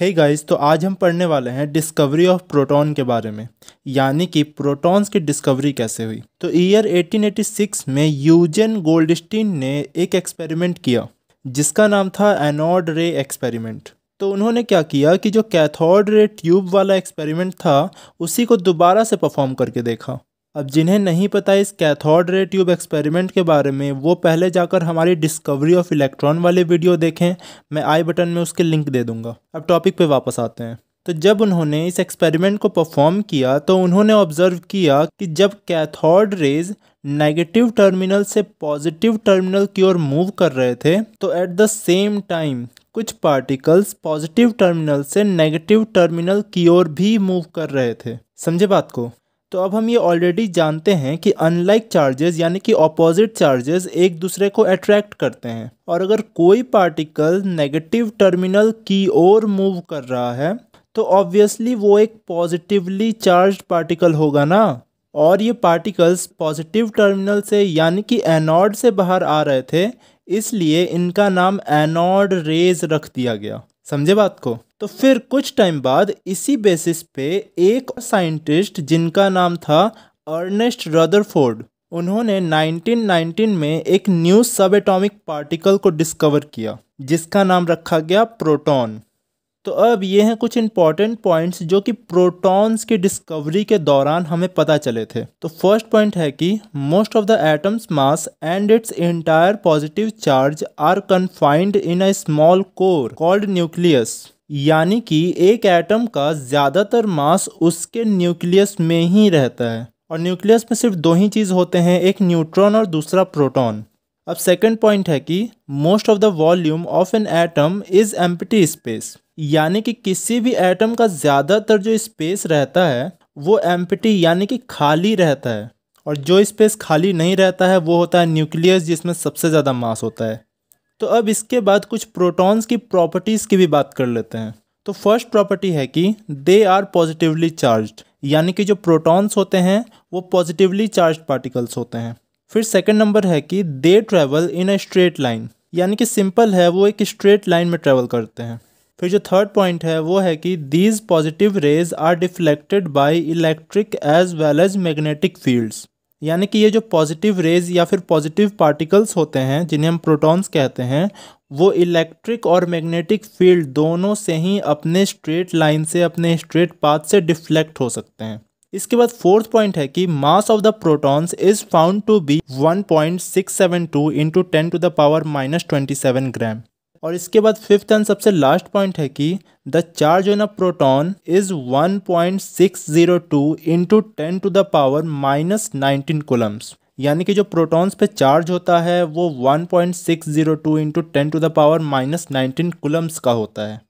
हे hey guys तो आज हम पढ़ने वाले हैं डिस्कवरी ऑफ प्रोटॉन के बारे में यानी कि प्रोटॉन्स की डिस्कवरी कैसे हुई तो ईयर 1886 में यूजन गोल्डस्टीन ने एक एक्सपेरिमेंट किया जिसका नाम था एनोड रे एक्सपेरिमेंट तो उन्होंने क्या किया कि जो कैथोड रे ट्यूब वाला एक्सपेरिमेंट था उसी को दोबारा से परफॉर्म करके देखा अब जिन्हें नहीं पता इस कैथोड रे ट्यूब एक्सपेरिमेंट के बारे में वो पहले जाकर हमारी डिस्कवरी ऑफ इलेक्ट्रॉन वाले वीडियो देखें मैं आई बटन में उसके लिंक दे दूंगा अब टॉपिक पे वापस आते हैं तो जब उन्होंने इस एक्सपेरिमेंट को परफॉर्म किया तो उन्होंने ऑब्जर्व किया कि जब कैथोड रेज नेगेटिव टर्मिनल से पॉजिटिव टर्मिनल की ओर मूव कर रहे थे तो एट द सेम टाइम कुछ पार्टिकल्स पॉजिटिव टर्मिनल से नेगेटिव टर्मिनल की ओर भी मूव कर रहे थे समझे बात को तो अब हम ये ऑलरेडी जानते हैं कि अनलाइक चार्जेस यानी कि ऑपोजिट चार्जेस एक दूसरे को अट्रैक्ट करते हैं और अगर कोई पार्टिकल नेगेटिव टर्मिनल की ओर मूव कर रहा है तो ऑब्वियसली वो एक पॉजिटिवली चार्ज पार्टिकल होगा ना और ये पार्टिकल्स पॉजिटिव टर्मिनल से यानी कि एनॉड से बाहर आ रहे थे इसलिए इनका नाम एनॉड रेज रख दिया गया समझे बात को तो फिर कुछ टाइम बाद इसी बेसिस पे एक साइंटिस्ट जिनका नाम था अर्नेस्ट रदरफोर्ड उन्होंने 1919 में एक न्यू सब एटॉमिक पार्टिकल को डिस्कवर किया जिसका नाम रखा गया प्रोटॉन तो अब ये हैं कुछ इंपॉर्टेंट पॉइंट्स जो कि प्रोटॉन्स की डिस्कवरी के दौरान हमें पता चले थे तो फर्स्ट पॉइंट है कि most of the atom's mass and its entire positive charge are confined in a small core called nucleus यानी कि एक एटम का ज़्यादातर मास उसके न्यूक्लियस में ही रहता है और न्यूक्लियस में सिर्फ दो ही चीज़ होते हैं एक न्यूट्रॉन और दूसरा प्रोटॉन अब सेकंड पॉइंट है कि most of the volume of an atom is empty space यानी कि किसी भी एटम का ज़्यादातर जो स्पेस रहता है वो एम्पटी यानी कि खाली रहता है और जो स्पेस खाली नहीं रहता है वो होता है न्यूक्लियस जिसमें सबसे ज़्यादा मास होता है तो अब इसके बाद कुछ प्रोटॉन्स की प्रॉपर्टीज़ की भी बात कर लेते हैं तो फर्स्ट प्रॉपर्टी है कि दे आर पॉजिटिवली चार्ज यानी कि जो प्रोटॉन्स होते हैं वो पॉजिटिवली चार्ज पार्टिकल्स होते हैं फिर सेकेंड नंबर है कि they travel in a straight line यानी कि सिंपल है वो एक स्ट्रेट लाइन में ट्रैवल करते हैं फिर जो थर्ड पॉइंट है वो है कि these positive rays are deflected by electric as well as magnetic fields यानी कि ये जो पॉजिटिव रेज या फिर पॉजिटिव पार्टिकल्स होते हैं जिन्हें हम प्रोटॉन्स कहते हैं वो इलेक्ट्रिक और मैग्नेटिक फील्ड दोनों से ही अपने स्ट्रेट लाइन से अपने स्ट्रेट पाथ से डिफ्लेक्ट हो सकते हैं इसके बाद फोर्थ पॉइंट है कि mass of the protons is found to be 1.672 point six seven two into ten to the power minus twenty seven gram और इसके बाद फिफ्थ एंड सबसे लास्ट पॉइंट है कि the charge on a proton is 1.602 point six zero two into ten to the power minus nineteen coulombs यानी कि जो protons पे चार्ज होता है वो 1.602 point six zero two into ten to the power minus nineteen coulombs का होता है